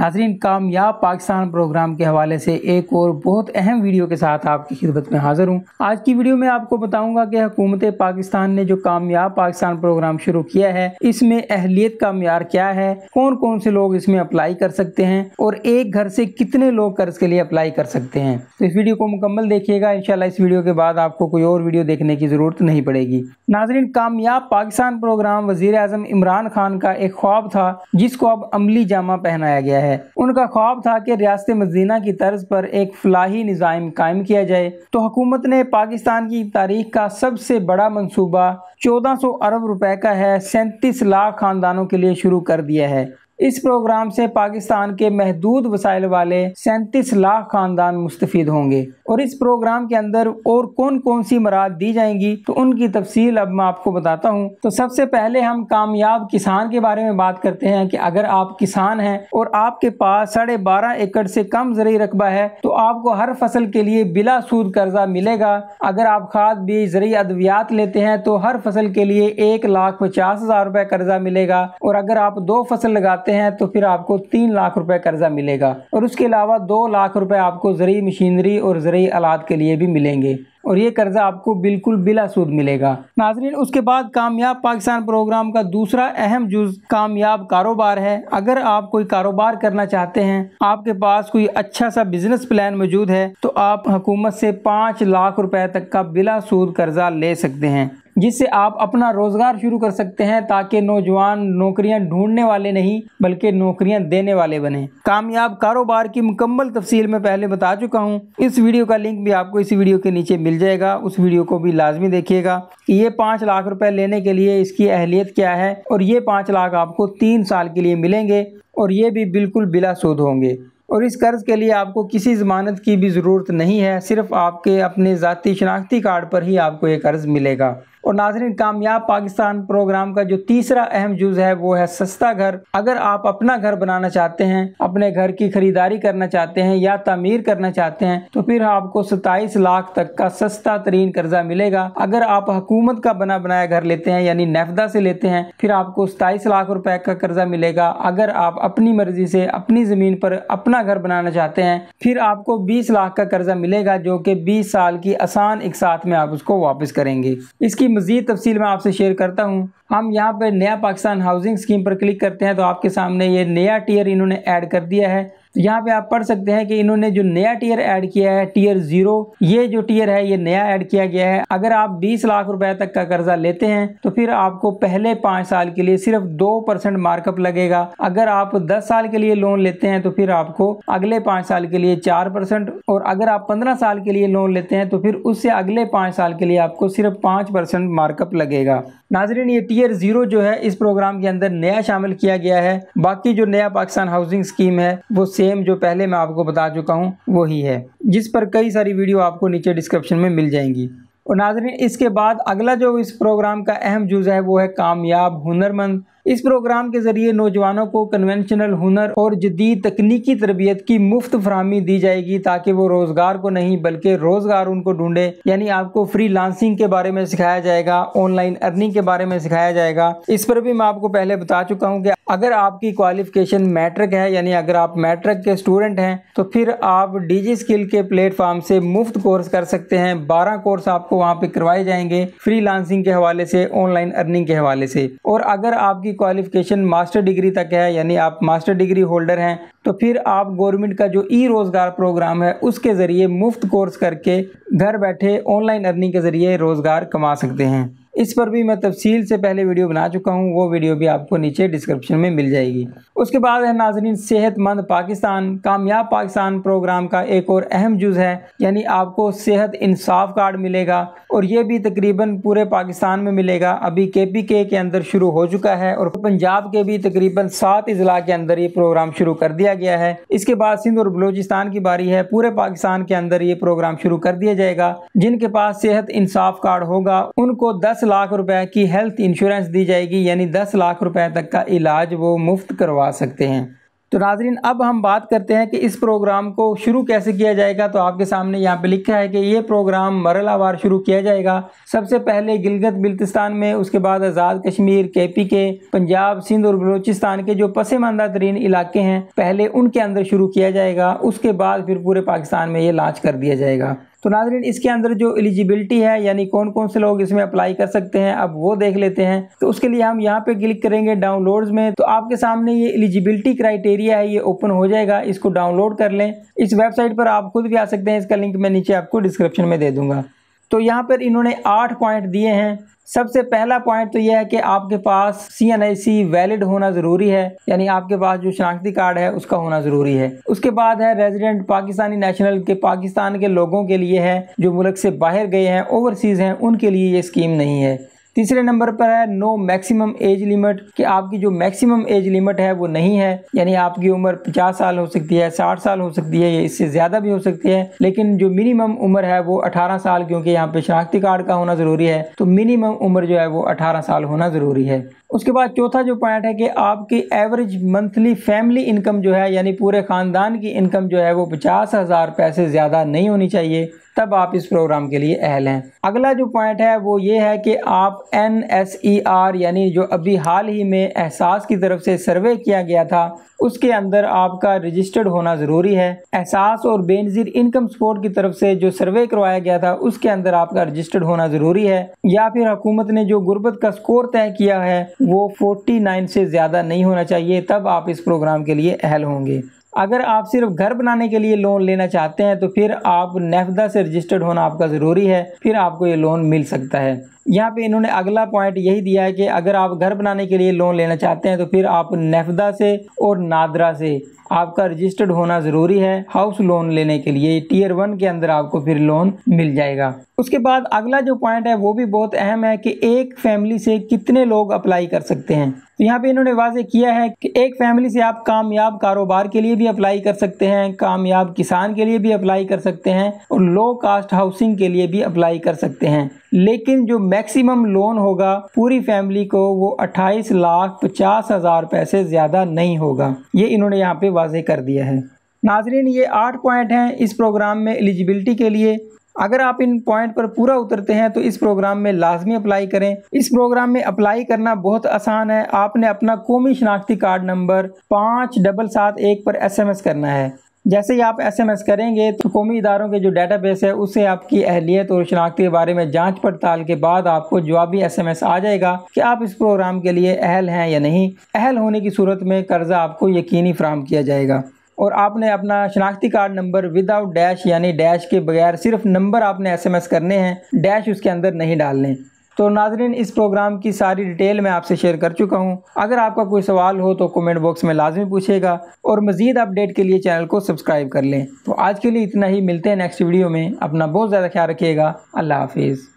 नाजरीन कामयाब पाकिस्तान प्रोग्राम के हवाले से एक और बहुत अहम वीडियो के साथ आपकी खिदमत में हाजिर हूँ आज की वीडियो में आपको बताऊंगा कि हुकूमत पाकिस्तान ने जो कामयाब पाकिस्तान प्रोग्राम शुरू किया है इसमें अहलियत का मैार क्या है कौन कौन से लोग इसमें अप्लाई कर सकते हैं और एक घर से कितने लोग कर्ज के लिए अप्लाई कर सकते हैं तो इस वीडियो को मुकम्मल देखिएगा इनशाला इस वीडियो के बाद आपको कोई और वीडियो देखने की जरूरत नहीं पड़ेगी नाजरीन कामयाब पाकिस्तान प्रोग्राम वजीर अजम इमरान खान का एक ख्वाब था जिसको अब अमली जामा पहनाया गया है है उनका ख्वाब था कि रियासत मदीना की तर्ज पर एक फलाही निज़ाम कायम किया जाए तो हुकूमत ने पाकिस्तान की तारीख का सबसे बड़ा मनसूबा चौदह सौ अरब रुपए का है सैंतीस लाख खानदानों के लिए शुरू कर दिया है इस प्रोग्राम से पाकिस्तान के महदूद वसाइल वाले सैंतीस लाख खानदान मुस्तफ़ होंगे और इस प्रोग्राम के अंदर और कौन कौन सी मराद दी जाएंगी तो उनकी तफसील अब मैं आपको बताता हूँ तो सबसे पहले हम कामयाब किसान के बारे में बात करते हैं कि अगर आप किसान हैं और आपके पास साढ़े बारह एकड़ से कम जरिए रकबा है तो आपको हर फसल के लिए बिला सूद कर्जा मिलेगा अगर आप खाद भी जरिए अद्वियात लेते हैं तो हर फसल के लिए एक लाख पचास हज़ार रुपये कर्जा मिलेगा और अगर आप दो फसल लगाते लगाते हैं तो फिर आपको तीन लाख रुपए कर्जा मिलेगा और उसके अलावा दो लाख रुपए आपको जरिए मशीनरी और जरिए आलात के लिए भी मिलेंगे और ये कर्जा आपको बिल्कुल बिला सूद मिलेगा नाजरीन उसके बाद कामयाब पाकिस्तान प्रोग्राम का दूसरा अहम जुज कामयाब कारोबार है अगर आप कोई कारोबार करना चाहते हैं आपके पास कोई अच्छा सा बिजनेस प्लान मौजूद है तो आप हुकूमत से पाँच लाख रुपए तक का बिला सूद कर्जा ले सकते हैं जिससे आप अपना रोज़गार शुरू कर सकते हैं ताकि नौजवान नौकरियां ढूंढने वाले नहीं बल्कि नौकरियां देने वाले बने कामयाब कारोबार की मुकम्मल तफसील में पहले बता चुका हूँ इस वीडियो का लिंक भी आपको इसी वीडियो के नीचे मिल जाएगा उस वीडियो को भी लाजमी देखिएगा ये पाँच लाख रुपये लेने के लिए इसकी अहलियत क्या है और ये पाँच लाख आपको तीन साल के लिए मिलेंगे और ये भी बिल्कुल बिला सूद होंगे और इस कर्ज़ के लिए आपको किसी ज़मानत की भी ज़रूरत नहीं है सिर्फ आपके अपने ज़ाती शनाख्ती कार्ड पर ही आपको ये कर्ज़ मिलेगा और नाजरीन कामयाब पाकिस्तान प्रोग्राम का जो तीसरा अहम जुज है वो है सस्ता घर अगर आप अपना घर बनाना चाहते हैं अपने घर की खरीदारी करना चाहते हैं या तमीर करना चाहते हैं तो फिर आपको सताइस लाख तक का सस्ता तरीन कर्जा मिलेगा अगर आप हुकूमत का बना बनाया घर लेते हैं यानी नेफदा से लेते हैं फिर आपको सताईस लाख रुपए का कर्जा मिलेगा अगर आप अपनी मर्जी से अपनी जमीन पर अपना घर बनाना चाहते हैं फिर आपको बीस लाख का कर्जा मिलेगा जो कि बीस साल की आसान एक साथ में आप उसको वापस करेंगे इसकी मज़ीद तफसील मैं आपसे शेयर करता हूँ हम यहाँ पर नया पाकिस्तान हाउसिंग स्कीम पर क्लिक करते हैं तो आपके सामने ये नया टीयर इन्होंने ऐड कर दिया है तो यहाँ पे आप पढ़ सकते हैं कि इन्होंने जो नया टीयर ऐड किया है टीयर जीरो ये जो टीयर है ये नया ऐड किया गया है अगर आप बीस लाख रुपए तक का कर्जा लेते हैं तो फिर आपको पहले पाँच साल के लिए सिर्फ दो परसेंट मार्कअप लगेगा अगर आप दस साल के लिए लोन लेते हैं तो फिर आपको अगले पांच साल के लिए चार परसेंट और अगर आप पंद्रह साल के लिए लोन लेते हैं तो फिर उससे अगले पाँच साल के लिए आपको सिर्फ पांच परसेंट मार्कअप लगेगा नाजरीन ये टीयर जीरो जो है इस प्रोग्राम के अंदर नया शामिल किया गया है बाकी जो नया पाकिस्तान हाउसिंग स्कीम है वो सेम जो पहले मैं आपको बता चुका हूँ वही है जिस पर कई सारी वीडियो आपको नीचे डिस्क्रिप्शन में मिल जाएंगी और नाजरीन इसके बाद अगला जो इस प्रोग्राम का अहम जुज़ है वो है कामयाब हुनरमंद इस प्रोग्राम के जरिए नौजवानों को कन्वेंशनल हुनर और जदीद तकनीकी तरबियत की मुफ्त फ्राहमी दी जाएगी ताकि वो रोज़गार को नहीं बल्कि रोज़गार उनको ढूंढे यानी आपको फ्री लांसिंग के बारे में सिखाया जाएगा ऑनलाइन अर्निंग के बारे में सिखाया जाएगा इस पर भी मैं आपको पहले बता चुका हूँ कि अगर आपकी क्वालिफिकेशन मैट्रिक है यानी अगर आप मैट्रिक के स्टूडेंट हैं तो फिर आप डीजी स्किल के प्लेटफॉर्म से मुफ्त कोर्स कर सकते हैं बारह कोर्स आपको वहाँ पे करवाए जाएंगे फ्री के हवाले से ऑनलाइन अर्निंग के हवाले से और अगर आपकी क्वालिफिकेशन मास्टर डिग्री तक है यानी आप मास्टर डिग्री होल्डर हैं तो फिर आप गवर्नमेंट का जो ई रोज़गार प्रोग्राम है उसके ज़रिए मुफ्त कोर्स करके घर बैठे ऑनलाइन अर्निंग के ज़रिए रोज़गार कमा सकते हैं इस पर भी मैं तफसील से पहले वीडियो बना चुका हूँ वो वीडियो भी आपको नीचे डिस्क्रिप्शन में मिल जाएगी उसके बाद है नाजरीन सेहतमंद पाकिस्तान कामयाब पाकिस्तान प्रोग्राम का एक और अहम जुज़ है यानी आपको सेहत इंसाफ कार्ड मिलेगा और ये भी तकरीबन पूरे पाकिस्तान में मिलेगा अभी के पी के के अंदर शुरू हो चुका है और पंजाब के भी तकरीबन सात अजला के अंदर ये प्रोग्राम शुरू कर दिया गया है इसके बाद सिंध और बलोचिस्तान की बारी है पूरे पाकिस्तान के अंदर ये प्रोग्राम शुरू कर दिया जाएगा जिनके पास सेहत इंसाफ कार्ड होगा उनको दस 10 लाख रुपए की हेल्थ इंश्योरेंस दी जाएगी यानी दस लाख रुपए तक का इलाज वो मुफ्त करवा सकते हैं तो नाजरीन अब हम बात करते हैं कि इस प्रोग्राम को शुरू कैसे किया जाएगा तो आपके सामने यहाँ पे लिखा है कि ये प्रोग्राम मरलावार शुरू किया जाएगा सबसे पहले गिलगत बिल्तिस्तान में उसके बाद आज़ाद कश्मीर के पी के पंजाब सिंध और बलोचिस्तान के जो पसमानदा तरीन इलाके हैं पहले उनके अंदर शुरू किया जाएगा उसके बाद फिर पूरे पाकिस्तान में ये लॉन्च कर दिया जाएगा तो नाजरीन इसके अंदर जो एलिजिबिलिटी है यानी कौन कौन से लोग इसमें अप्लाई कर सकते हैं अब वो देख लेते हैं तो उसके लिए हम यहाँ पे क्लिक करेंगे डाउनलोड्स में तो आपके सामने ये एलिजिबिलिटी क्राइटेरिया है ये ओपन हो जाएगा इसको डाउनलोड कर लें इस वेबसाइट पर आप खुद भी आ सकते हैं इसका लिंक मैं नीचे आपको डिस्क्रिप्शन में दे दूंगा तो यहाँ पर इन्होंने आठ पॉइंट दिए हैं सबसे पहला पॉइंट तो यह है कि आपके पास सी एन आई सी वैलिड होना ज़रूरी है यानी आपके पास जो शनाख्ती कार्ड है उसका होना ज़रूरी है उसके बाद है रेजिडेंट पाकिस्तानी नेशनल के पाकिस्तान के लोगों के लिए है जो मुल्क से बाहर गए हैं ओवरसीज़ हैं उनके लिए ये स्कीम नहीं है तीसरे नंबर पर है नो मैक्सिमम एज लिमिट कि आपकी जो मैक्सिमम एज लिमिट है वो नहीं है यानी आपकी उम्र 50 साल हो सकती है 60 साल हो सकती है या इससे ज़्यादा भी हो सकती है लेकिन जो मिनिमम उम्र है वो 18 साल क्योंकि यहाँ पे शनाख्ती कार्ड का होना ज़रूरी है तो मिनिमम उम्र जो है वो अठारह साल होना ज़रूरी है उसके बाद चौथा जो पॉइंट है कि आपकी एवरेज मंथली फैमिली इनकम जो है यानी पूरे ख़ानदान की इनकम जो है वो पचास हज़ार पैसे ज़्यादा नहीं होनी चाहिए तब आप इस प्रोग्राम के लिए अहल हैं अगला जो पॉइंट है वो ये है कि आप एन एस ई आर यानी जो अभी हाल ही में एहसास की तरफ से सर्वे किया गया था उसके अंदर आपका रजिस्टर्ड होना ज़रूरी है एहसास और बेनजीर इनकम सपोर्ट की तरफ से जो सर्वे करवाया गया था उसके अंदर आपका रजिस्टर्ड होना ज़रूरी है या फिर हुकूमत ने जो गुर्बत का स्कोर तय किया है वो 49 से ज़्यादा नहीं होना चाहिए तब आप इस प्रोग्राम के लिए अहल होंगे अगर आप सिर्फ घर बनाने के लिए लोन लेना चाहते हैं तो फिर आप नेफदा से रजिस्टर्ड होना आपका ज़रूरी है फिर आपको ये लोन मिल सकता है यहाँ पे इन्होंने अगला पॉइंट यही दिया है कि अगर आप घर बनाने के लिए लोन लेना चाहते हैं तो फिर आप नेफदा से और नादरा से आपका रजिस्टर्ड होना ज़रूरी है हाउस लोन लेने के लिए टीयर वन के अंदर आपको फिर लोन मिल जाएगा उसके बाद अगला जो पॉइंट है वो भी बहुत अहम है कि एक फैमिली से कितने लोग अप्लाई कर सकते हैं तो यहाँ पे इन्होंने वाजे किया है कि एक फैमिली से आप कामयाब कारोबार के लिए भी अप्लाई कर सकते हैं कामयाब किसान के लिए भी अप्लाई कर सकते हैं और लो कास्ट हाउसिंग के लिए भी अप्लाई कर सकते हैं लेकिन जो मैक्सिमम लोन होगा पूरी फैमिली को वो अट्ठाईस लाख पचास हज़ार पैसे से ज़्यादा नहीं होगा ये इन्होंने यहाँ पे वाजे कर दिया है नाजरीन ये आठ पॉइंट हैं इस प्रोग्राम में एलिजिबिलिटी के लिए अगर आप इन पॉइंट पर पूरा उतरते हैं तो इस प्रोग्राम में लाजमी अप्लाई करें इस प्रोग्राम में अप्लाई करना बहुत आसान है आपने अपना कौमी शनाख्ती कार्ड नंबर पाँच डबल सात एक पर एसएमएस करना है जैसे ही आप एसएमएस करेंगे तो कौमी इदारों के जो डाटा बेस है उससे आपकी अहलियत और शनाख्त के बारे में जाँच पड़ताल के बाद आपको जवाबी एस एम एस आ जाएगा कि आप इस प्रोग्राम के लिए अहल हैं या नहीं अहल होने की सूरत में कर्जा आपको यकीनी फ्राहम किया जाएगा और आपने अपना शनाख्ती कार्ड नंबर विदाउट डैश यानी डैश के बगैर सिर्फ नंबर आपने एसएमएस करने हैं डैश उसके अंदर नहीं डालने तो नाजरीन इस प्रोग्राम की सारी डिटेल मैं आपसे शेयर कर चुका हूँ अगर आपका कोई सवाल हो तो कमेंट बॉक्स में लाजमी पूछेगा और मज़ीद अपडेट के लिए चैनल को सब्सक्राइब कर लें तो आज के लिए इतना ही मिलते हैं नेक्स्ट वीडियो में अपना बहुत ज़्यादा ख्याल रखिएगा अल्लाह हाफिज़